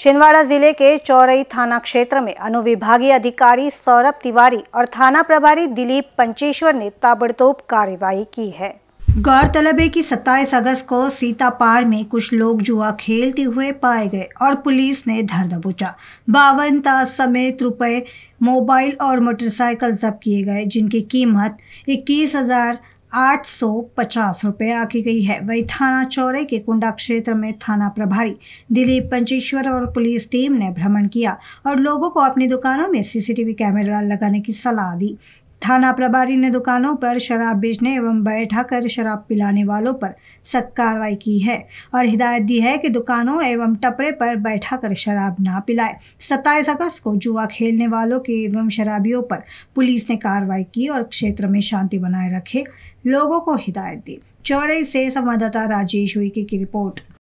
छिंदवाड़ा जिले के चौरई थाना क्षेत्र में अनुविभागीय अधिकारी सौरभ तिवारी और थाना प्रभारी दिलीप पंचेश्वर ने ताबड़तोब कार्यवाही की है गौरतलब है कि 27 अगस्त को सीतापार में कुछ लोग जुआ खेलते हुए पाए गए और पुलिस ने धर दबोचा बावन तास समेत रुपए मोबाइल और मोटरसाइकिल जब्त किए गए जिनकी कीमत इक्कीस हजार आठ सौ पचास रुपये आकी गई है वही थाना चौरे के कुंडा क्षेत्र में थाना प्रभारी दिलीप पंचेश्वर और पुलिस टीम ने भ्रमण किया और लोगों को अपनी दुकानों में सीसीटीवी कैमरा लगाने की सलाह दी थाना प्रभारी ने दुकानों पर शराब बेचने एवं बैठा कर शराब पिलाने वालों पर सख्त कार्रवाई की है और हिदायत दी है कि दुकानों एवं टपरे पर बैठा कर शराब ना पिलाए सत्ताईस अगस्त को जुआ खेलने वालों के एवं शराबियों पर पुलिस ने कार्रवाई की और क्षेत्र में शांति बनाए रखे लोगों को हिदायत दी चौड़े से संवाददाता राजेश उइके की रिपोर्ट